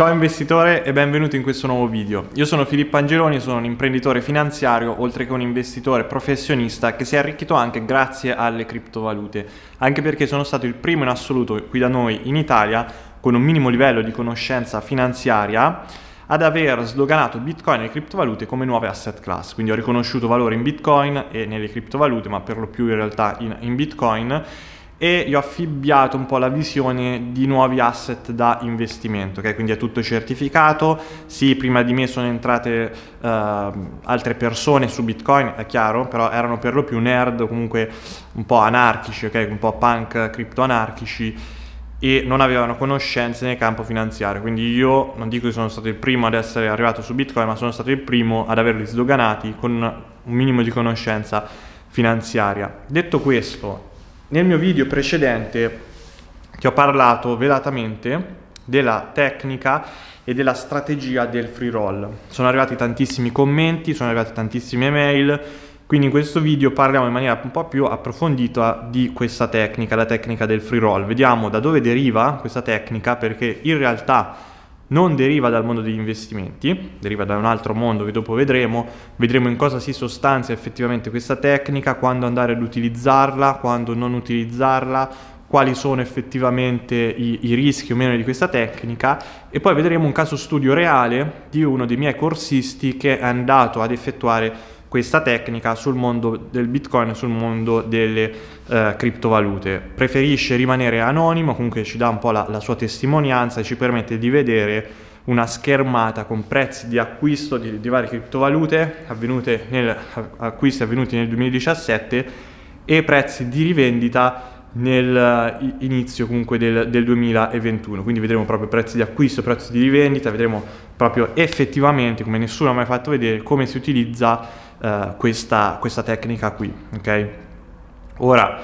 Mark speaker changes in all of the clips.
Speaker 1: Ciao investitore e benvenuto in questo nuovo video. Io sono Filippo Angeloni, sono un imprenditore finanziario oltre che un investitore professionista che si è arricchito anche grazie alle criptovalute, anche perché sono stato il primo in assoluto qui da noi in Italia con un minimo livello di conoscenza finanziaria ad aver sdoganato Bitcoin e le criptovalute come nuove asset class, quindi ho riconosciuto valore in Bitcoin e nelle criptovalute, ma per lo più in realtà in, in Bitcoin e gli ho affibbiato un po' la visione di nuovi asset da investimento, okay? quindi è tutto certificato, sì prima di me sono entrate uh, altre persone su Bitcoin, è chiaro, però erano per lo più nerd, comunque un po' anarchici, okay? un po' punk, cripto anarchici e non avevano conoscenze nel campo finanziario, quindi io non dico che sono stato il primo ad essere arrivato su Bitcoin, ma sono stato il primo ad averli sdoganati con un minimo di conoscenza finanziaria. Detto questo, nel mio video precedente ti ho parlato velatamente della tecnica e della strategia del free roll. Sono arrivati tantissimi commenti, sono arrivate tantissime mail, quindi in questo video parliamo in maniera un po' più approfondita di questa tecnica, la tecnica del free roll. Vediamo da dove deriva questa tecnica perché in realtà non deriva dal mondo degli investimenti, deriva da un altro mondo che dopo vedremo, vedremo in cosa si sostanzia effettivamente questa tecnica, quando andare ad utilizzarla, quando non utilizzarla, quali sono effettivamente i, i, rischi o meno di questa tecnica e poi vedremo un caso studio reale di uno dei miei corsisti che è andato ad effettuare questa tecnica sul mondo del Bitcoin sul mondo delle eh, criptovalute. Preferisce rimanere anonimo, comunque ci dà un po' la, la sua testimonianza e ci permette di vedere una schermata con prezzi di acquisto di, di varie criptovalute avvenute nel, acquisti avvenuti nel 2017 e prezzi di rivendita nell'inizio eh, comunque del, del, 2021 quindi vedremo proprio prezzi di acquisto prezzi di rivendita vedremo proprio effettivamente come nessuno ha mai fatto vedere come si utilizza eh, questa, questa, tecnica qui. Ok, Ora,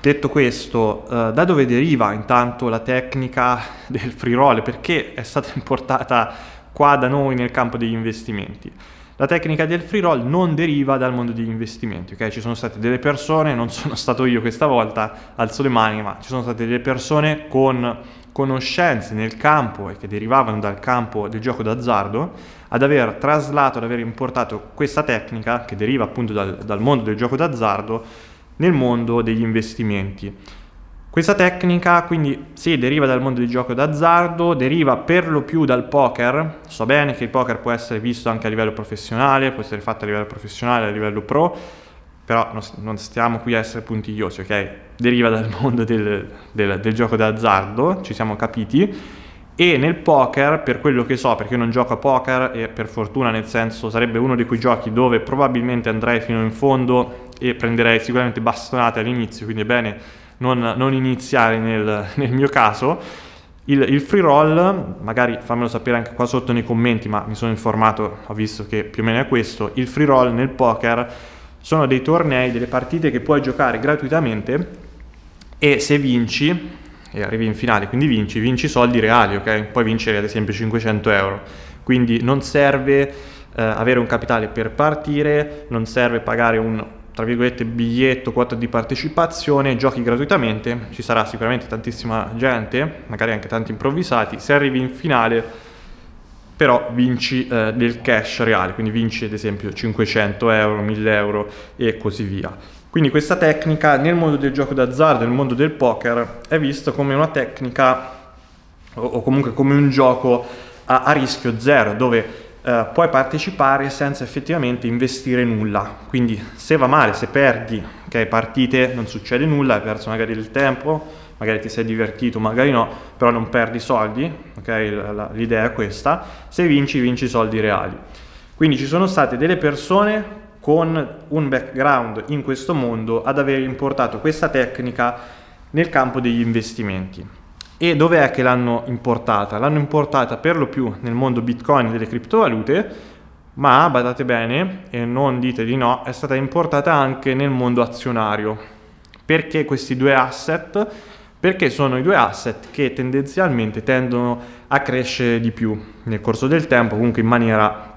Speaker 1: detto questo, eh, da dove deriva intanto la tecnica del free roll? Perché è stata importata qua da noi nel campo degli investimenti? La tecnica del free roll non deriva dal mondo degli investimenti, ok? Ci sono state delle persone, non sono stato io questa volta, alzo le mani, ma ci sono state delle persone con conoscenze nel campo e che derivavano dal campo del gioco d'azzardo, ad aver traslato, ad aver importato questa tecnica che deriva appunto dal, dal mondo del gioco d'azzardo nel mondo degli investimenti. Questa tecnica quindi sì deriva dal mondo del gioco d'azzardo, deriva per lo più dal poker, so bene che il poker può essere visto anche a livello professionale, può essere fatto a livello professionale, a livello pro, però non stiamo qui a essere puntigliosi, ok? deriva dal mondo del, del, del gioco d'azzardo, ci siamo capiti. E nel poker, per quello che so, perché io non gioco a poker e per fortuna nel senso sarebbe uno di quei giochi dove probabilmente andrei fino in fondo e prenderei sicuramente bastonate all'inizio, quindi è bene non, non iniziare nel, nel, mio caso. Il, il, free roll, magari fammelo sapere anche qua sotto nei commenti, ma mi sono informato, ho visto che più o meno è questo, il free roll nel poker sono dei tornei, delle partite che puoi giocare gratuitamente e se vinci e arrivi in finale, quindi vinci, vinci soldi reali, ok? Puoi vincere ad esempio 500 euro, quindi non serve eh, avere un capitale per partire, non serve pagare un tra virgolette biglietto, quota di partecipazione, giochi gratuitamente, ci sarà sicuramente tantissima gente, magari anche tanti improvvisati, se arrivi in finale però vinci eh, del cash reale, quindi vinci ad esempio 500 euro, 1000 euro e così via. Quindi questa tecnica nel mondo del gioco d'azzardo, nel mondo del poker, è vista come una tecnica o comunque come un gioco a, a rischio zero, dove eh, puoi partecipare senza effettivamente investire nulla. Quindi se va male, se perdi, ok, partite, non succede nulla, hai perso magari del tempo, magari ti sei divertito, magari no, però non perdi soldi, ok? L'idea è questa. Se vinci, vinci soldi reali. Quindi ci sono state delle persone con un background in questo mondo ad aver importato questa tecnica nel campo degli investimenti. E dov'è che l'hanno importata? L'hanno importata per lo più nel mondo Bitcoin e delle criptovalute, ma badate bene, e non dite di no, è stata importata anche nel mondo azionario. Perché questi due asset? Perché sono i due asset che tendenzialmente tendono a crescere di più nel corso del tempo, comunque in maniera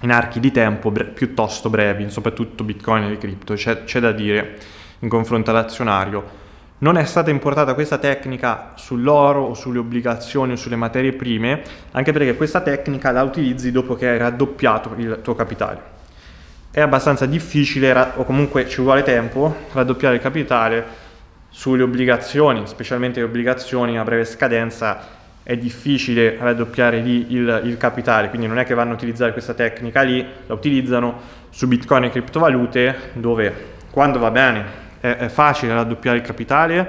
Speaker 1: in archi di tempo bre- piuttosto brevi, soprattutto Bitcoin e le cripto, c'è, c'è da dire in confronto all'azionario. Non è stata importata questa tecnica sull'oro o sulle obbligazioni o sulle materie prime, anche perché questa tecnica la utilizzi dopo che hai raddoppiato il tuo capitale. È abbastanza difficile, o comunque ci vuole tempo, raddoppiare il capitale sulle obbligazioni, specialmente le obbligazioni a breve scadenza è difficile raddoppiare lì il, il, capitale, quindi non è che vanno a utilizzare questa tecnica lì, la utilizzano su bitcoin e criptovalute dove quando va bene è, è facile raddoppiare il capitale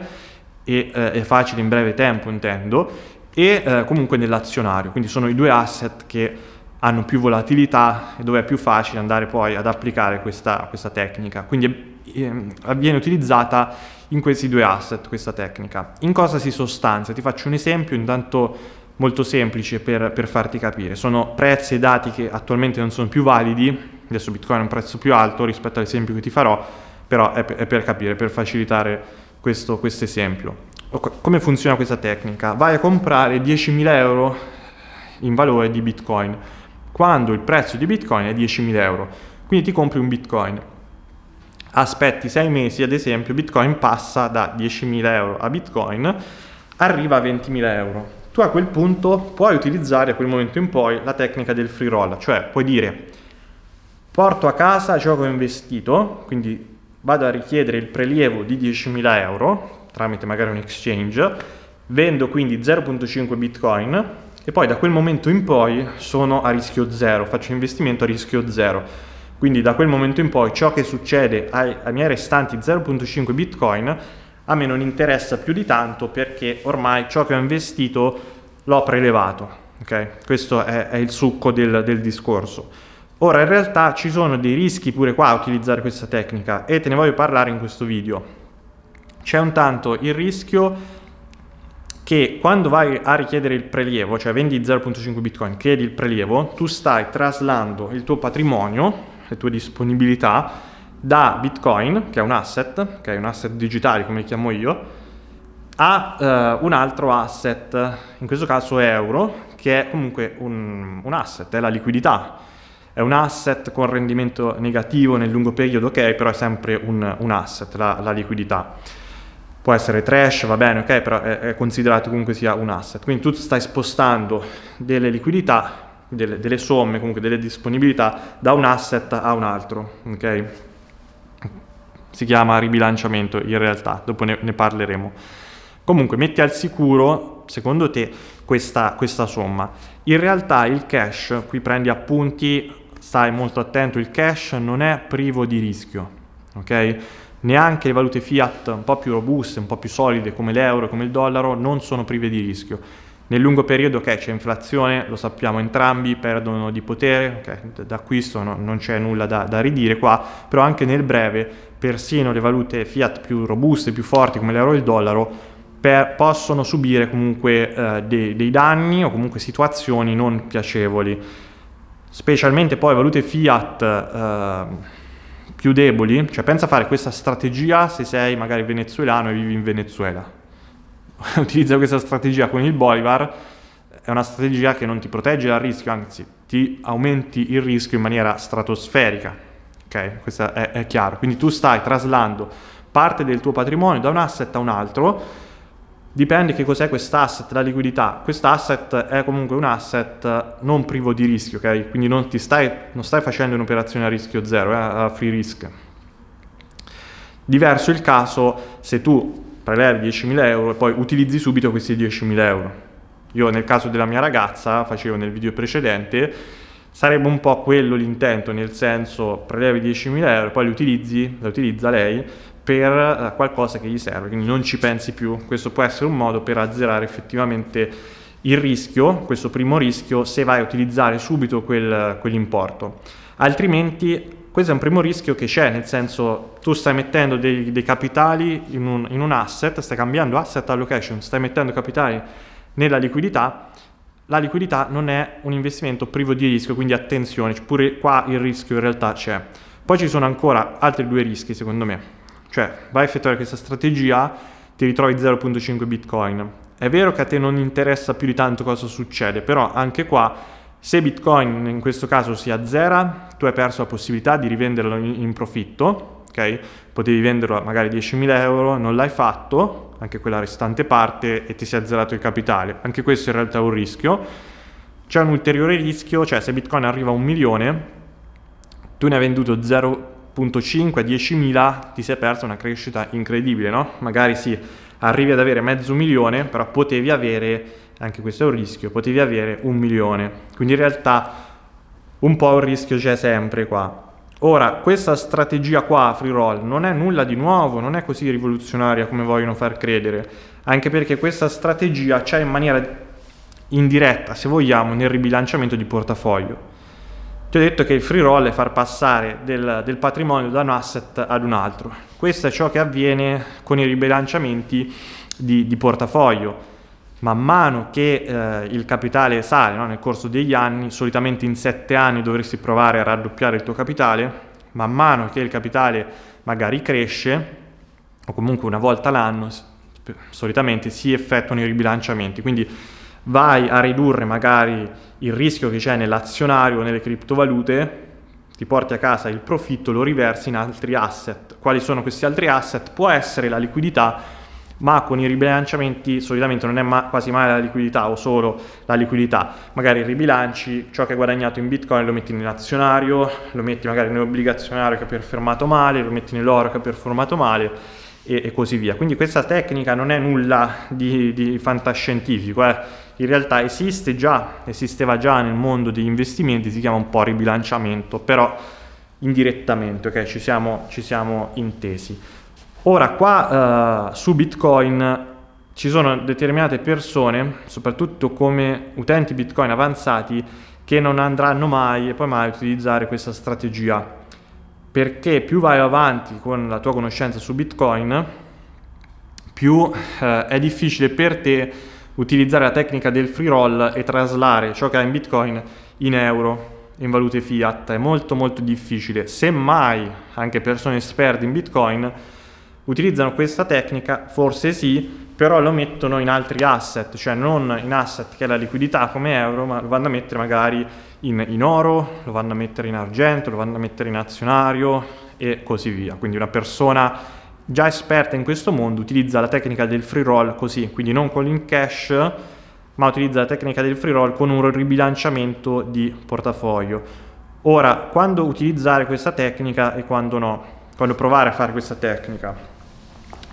Speaker 1: e eh, è facile in breve tempo intendo e eh, comunque nell'azionario, quindi sono i due asset che hanno più volatilità e dove è più facile andare poi ad applicare questa, questa tecnica. Quindi Ehm, viene utilizzata in questi due asset, questa tecnica. In cosa si sostanzia? Ti faccio un esempio intanto molto semplice per, per farti capire. Sono prezzi e dati che attualmente non sono più validi, adesso Bitcoin è un prezzo più alto rispetto all'esempio che ti farò, però è per, è per capire, per facilitare questo esempio. Come funziona questa tecnica? Vai a comprare 10.000 euro in valore di Bitcoin, quando il prezzo di Bitcoin è 10.000 euro, quindi ti compri un Bitcoin aspetti sei mesi, ad esempio, Bitcoin passa da 10.000 euro a Bitcoin, arriva a 20.000 euro. Tu a quel punto puoi utilizzare, a quel momento in poi, la tecnica del free roll, cioè puoi dire porto a casa ciò che ho investito, quindi vado a richiedere il prelievo di 10.000 euro tramite magari un exchange, vendo quindi 0.5 Bitcoin e poi da quel momento in poi sono a rischio zero, faccio investimento a rischio zero quindi da quel momento in poi ciò che succede ai, ai miei restanti 0.5 bitcoin a me non interessa più di tanto perché ormai ciò che ho investito l'ho prelevato. Okay? Questo è, è, il succo del, del discorso. Ora, in realtà ci sono dei rischi pure qua a utilizzare questa tecnica e te ne voglio parlare in questo video. C'è un tanto il rischio che quando vai a richiedere il prelievo, cioè vendi 0.5 bitcoin, chiedi il prelievo, tu stai traslando il tuo patrimonio le tue disponibilità da Bitcoin, che è un asset, che è un asset digitale come li chiamo io, a eh, un altro asset, in questo caso euro, che è comunque un, un asset, è la liquidità. È un asset con rendimento negativo nel lungo periodo, ok, però è sempre un, un asset, la, la liquidità può essere trash, va bene, ok, però è, considerato comunque sia un asset. Quindi tu stai spostando delle liquidità delle, delle somme, comunque delle disponibilità, da un asset a un altro. ok? Si chiama ribilanciamento in realtà, dopo ne, ne parleremo. Comunque metti al sicuro, secondo te, questa, questa somma. In realtà il cash, qui prendi appunti, stai molto attento, il cash non è privo di rischio, ok? Neanche le valute fiat un po' più robuste, un po' più solide come l'euro come il dollaro non sono prive di rischio. Nel lungo periodo okay, c'è inflazione, lo sappiamo entrambi, perdono di potere, okay, d'acquisto no, non c'è nulla da, da ridire qua, però anche nel breve persino le valute fiat più robuste, più forti come l'euro e il dollaro per, possono subire comunque eh, dei, dei danni o comunque situazioni non piacevoli. Specialmente poi valute fiat... Eh, più deboli, cioè pensa a fare questa strategia se sei magari venezuelano e vivi in Venezuela, utilizza questa strategia con il Bolivar, è una strategia che non ti protegge dal rischio, anzi ti aumenti il rischio in maniera stratosferica. Ok, questo è, è chiaro. Quindi tu stai traslando parte del tuo patrimonio da un asset a un altro. Dipende che cos'è quest'asset, la liquidità. Quest'asset è comunque un asset non privo di rischio, ok? Quindi non, stai, non stai, facendo un'operazione a rischio zero, eh, a free risk. Diverso il caso se tu prelevi 10.000 euro e poi utilizzi subito questi 10.000 euro. Io nel caso della mia ragazza, facevo nel video precedente, sarebbe un po' quello l'intento, nel senso prelevi 10.000 euro e poi li utilizzi, la utilizza lei per eh, qualcosa che gli serve, quindi non ci pensi più. Questo può essere un modo per azzerare effettivamente il rischio, questo primo rischio, se vai a utilizzare subito quel, quell'importo. Altrimenti questo è un primo rischio che c'è, nel senso tu stai mettendo dei, dei capitali in un, in un, asset, stai cambiando asset allocation, stai mettendo capitali nella liquidità, la liquidità non è un investimento privo di rischio, quindi attenzione, pure qua il rischio in realtà c'è. Poi ci sono ancora altri due rischi secondo me, cioè vai a effettuare questa strategia, ti ritrovi 0.5 bitcoin. È vero che a te non interessa più di tanto cosa succede, però anche qua se Bitcoin in questo caso si azzera, tu hai perso la possibilità di rivenderlo in profitto, ok? Potevi venderlo a magari 10.000 euro, non l'hai fatto, anche quella restante parte, e ti si è azzerato il capitale. Anche questo in realtà è un rischio. C'è un ulteriore rischio, cioè se Bitcoin arriva a un milione, tu ne hai venduto 0.5 a 10.000, ti sei persa una crescita incredibile, no? Magari sì, arrivi ad avere mezzo milione, però potevi avere anche questo è un rischio, potevi avere un milione. Quindi in realtà un po' un rischio c'è sempre qua. Ora, questa strategia qua, free roll, non è nulla di nuovo, non è così rivoluzionaria come vogliono far credere, anche perché questa strategia c'è in maniera indiretta, se vogliamo, nel ribilanciamento di portafoglio. Ti ho detto che il free roll è far passare del, del patrimonio da un asset ad un altro. Questo è ciò che avviene con i ribilanciamenti di, di portafoglio man mano che eh, il capitale sale no? nel corso degli anni, solitamente in sette anni dovresti provare a raddoppiare il tuo capitale, man mano che il capitale magari cresce, o comunque una volta l'anno, solitamente si effettuano i ribilanciamenti, quindi vai a ridurre magari il rischio che c'è nell'azionario o nelle criptovalute, ti porti a casa il profitto, lo riversi in altri asset. Quali sono questi altri asset? Può essere la liquidità, ma con i ribilanciamenti solitamente non è ma quasi mai la liquidità o solo la liquidità, magari ribilanci ciò che hai guadagnato in bitcoin lo metti nell'azionario, lo metti magari nell'obbligazionario che ha performato male, lo metti nell'oro che ha performato male e, e, così via. Quindi questa tecnica non è nulla di, di fantascientifico, eh. in realtà esiste già, esisteva già nel mondo degli investimenti, si chiama un po' ribilanciamento, però indirettamente, ok? Ci siamo, ci siamo intesi. Ora qua eh, su Bitcoin ci sono determinate persone, soprattutto come utenti Bitcoin avanzati, che non andranno mai e poi mai a utilizzare questa strategia. Perché più vai avanti con la tua conoscenza su Bitcoin, più eh, è difficile per te utilizzare la tecnica del free roll e traslare ciò che hai in Bitcoin in euro, in valute fiat. È molto molto difficile. Semmai anche persone esperte in Bitcoin Utilizzano questa tecnica? Forse sì, però lo mettono in altri asset, cioè non in asset che è la liquidità come euro, ma lo vanno a mettere magari in, in oro, lo vanno a mettere in argento, lo vanno a mettere in azionario e così via. Quindi una persona già esperta in questo mondo utilizza la tecnica del free roll così, quindi non con in cash, ma utilizza la tecnica del free roll con un ribilanciamento di portafoglio. Ora, quando utilizzare questa tecnica e quando no? Quando provare a fare questa tecnica?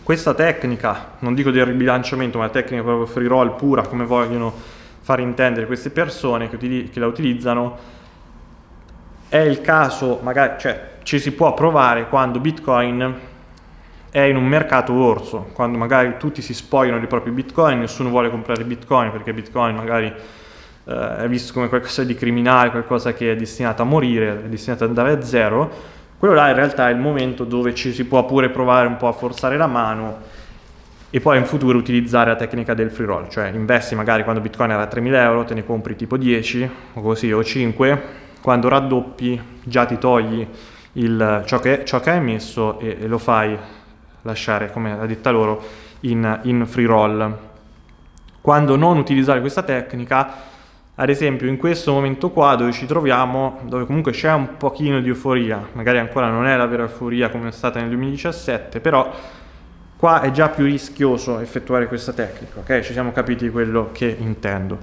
Speaker 1: Questa tecnica, non dico del ribilanciamento, ma la tecnica proprio free roll pura, come vogliono far intendere queste persone che, che la utilizzano, è il caso, magari, cioè ci si può provare quando Bitcoin è in un mercato orso, quando magari tutti si spogliano di propri Bitcoin, nessuno vuole comprare Bitcoin perché Bitcoin magari eh, è visto come qualcosa di criminale, qualcosa che è destinato a morire, è destinato ad andare a zero quello là in realtà è il momento dove ci si può pure provare un po' a forzare la mano e poi in futuro utilizzare la tecnica del free roll, cioè investi magari quando Bitcoin era a 3.000 euro, te ne compri tipo 10 o così o 5, quando raddoppi già ti togli il, ciò, che, ciò, che, hai messo e, e, lo fai lasciare, come ha detto loro, in, in free roll. Quando non utilizzare questa tecnica ad esempio in questo momento qua dove ci troviamo, dove comunque c'è un pochino di euforia, magari ancora non è la vera euforia come è stata nel 2017, però qua è già più rischioso effettuare questa tecnica, ok? Ci siamo capiti quello che intendo.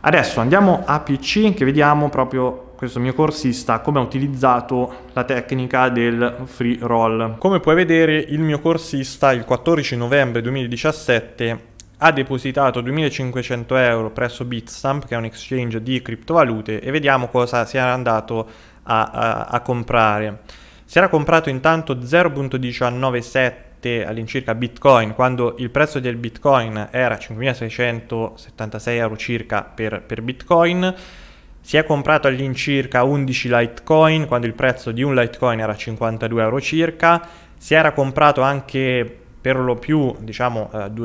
Speaker 1: Adesso andiamo a PC che vediamo proprio questo mio corsista come ha utilizzato la tecnica del free roll. Come puoi vedere il mio corsista il 14 novembre 2017 ha depositato 2500 euro presso Bitstamp, che è un exchange di criptovalute, e vediamo cosa si era andato a, a, a comprare. Si era comprato intanto 0.197 all'incirca Bitcoin, quando il prezzo del Bitcoin era 5.676 euro circa per, per Bitcoin. Si è comprato all'incirca 11 Litecoin, quando il prezzo di un Litecoin era 52 euro circa. Si era comprato anche per lo più diciamo eh,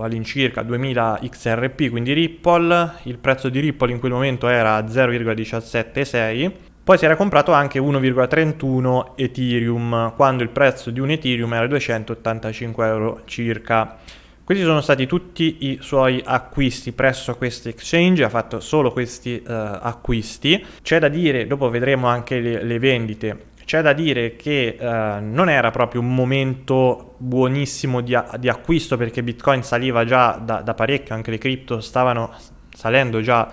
Speaker 1: all'incirca 2000 XRP, quindi Ripple, il prezzo di Ripple in quel momento era 0,176, poi si era comprato anche 1,31 Ethereum, quando il prezzo di un Ethereum era 285 euro circa. Questi sono stati tutti i suoi acquisti presso questi exchange, ha fatto solo questi eh, acquisti. C'è da dire, dopo vedremo anche le, le vendite, c'è da dire che eh, non era proprio un momento buonissimo di, di acquisto perché Bitcoin saliva già da, da, parecchio, anche le cripto stavano salendo già,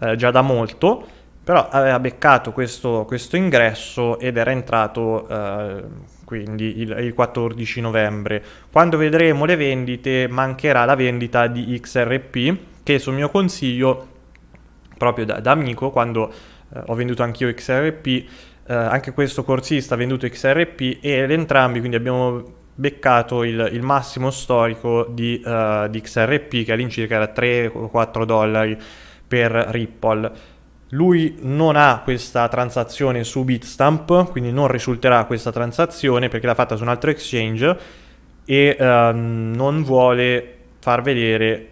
Speaker 1: eh, già da molto, però aveva beccato questo, questo ingresso ed era entrato eh, quindi il, il, 14 novembre. Quando vedremo le vendite mancherà la vendita di XRP che su mio consiglio, proprio da, da amico, quando eh, ho venduto anch'io XRP, eh, anche questo corsista ha venduto XRP e entrambi quindi abbiamo beccato il, il massimo storico di, uh, di XRP che all'incirca era 3-4 dollari per Ripple. Lui non ha questa transazione su Bitstamp, quindi non risulterà questa transazione perché l'ha fatta su un altro exchange e uh, non vuole far vedere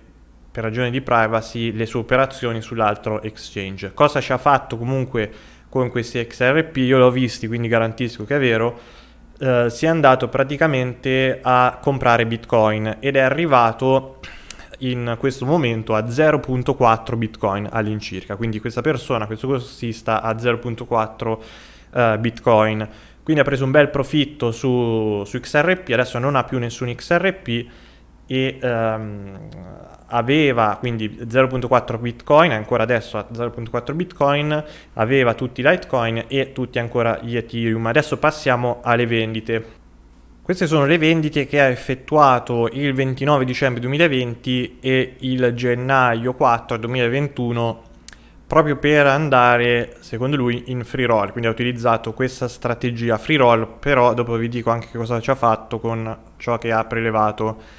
Speaker 1: per ragioni di privacy le sue operazioni sull'altro exchange. Cosa ci ha fatto comunque con questi XRP, io l'ho visti, quindi garantisco che è vero, eh, si è andato praticamente a comprare Bitcoin ed è arrivato in questo momento a 0.4 Bitcoin all'incirca, quindi questa persona, questo grossista a 0.4 eh, Bitcoin, quindi ha preso un bel profitto su, su XRP, adesso non ha più nessun XRP e um, aveva quindi 0.4 bitcoin, ancora adesso a 0.4 bitcoin, aveva tutti i litecoin e tutti ancora gli ethereum. Adesso passiamo alle vendite. Queste sono le vendite che ha effettuato il 29 dicembre 2020 e il gennaio 4 2021 proprio per andare, secondo lui, in free roll. Quindi ha utilizzato questa strategia free roll, però dopo vi dico anche cosa ci ha fatto con ciò che ha prelevato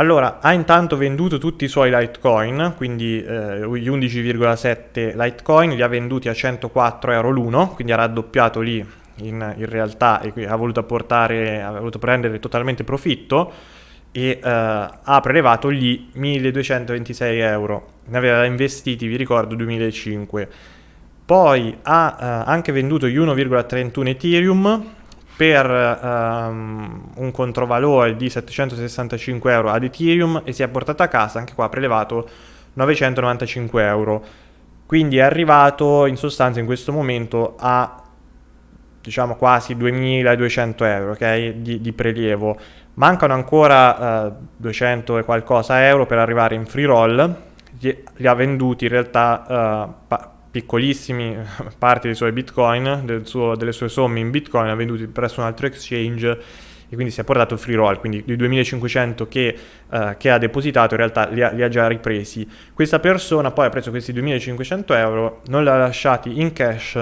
Speaker 1: allora, ha intanto venduto tutti i suoi Litecoin, quindi eh, gli 11,7 Litecoin, li ha venduti a 104 euro l'uno, quindi ha raddoppiato lì in, in realtà e ha voluto, portare, ha voluto prendere totalmente profitto e eh, ha prelevato gli 1226 euro, ne aveva investiti, vi ricordo, 2005. Poi ha eh, anche venduto gli 1,31 Ethereum, per um, un controvalore di 765 euro ad Ethereum e si è portato a casa anche qua prelevato 995 euro. Quindi è arrivato in sostanza in questo momento a diciamo quasi 2200 euro okay? di, di, prelievo. Mancano ancora uh, eh, 200 e qualcosa euro per arrivare in free roll. Li, li ha venduti in realtà uh, piccolissimi parte dei suoi bitcoin, suo, delle sue somme in bitcoin, ha venduti presso un altro exchange e quindi si è portato il free roll, quindi i 2500 che, eh, che ha depositato in realtà li ha, li ha, già ripresi. Questa persona poi ha preso questi 2500 euro, non li ha lasciati in cash,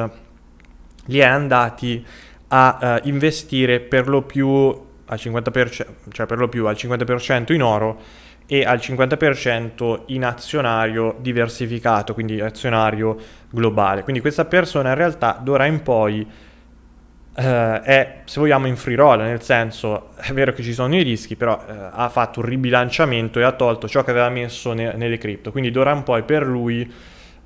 Speaker 1: li è andati a eh, investire per lo più al 50%, cioè per lo più al 50% in oro e al 50% in azionario diversificato, quindi azionario globale. Quindi questa persona in realtà d'ora in poi eh, è, se vogliamo, in free roll, nel senso è vero che ci sono i rischi, però eh, ha fatto un ribilanciamento e ha tolto ciò che aveva messo ne- nelle cripto. Quindi d'ora in poi per lui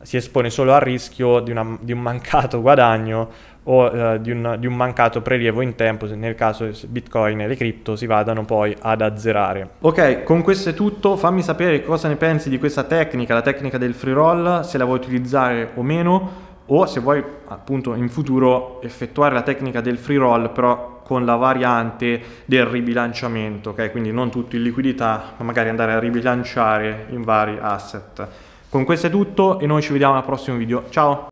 Speaker 1: si espone solo al rischio di, una, di un mancato guadagno o eh, di, un, di, un, mancato prelievo in tempo nel caso Bitcoin e le cripto si vadano poi ad azzerare. Ok, con questo è tutto, fammi sapere cosa ne pensi di questa tecnica, la tecnica del free roll, se la vuoi utilizzare o meno o se vuoi appunto in futuro effettuare la tecnica del free roll però con la variante del ribilanciamento, ok? Quindi non tutto in liquidità, ma magari andare a ribilanciare in vari asset. Con questo è tutto e noi ci vediamo al prossimo video. Ciao!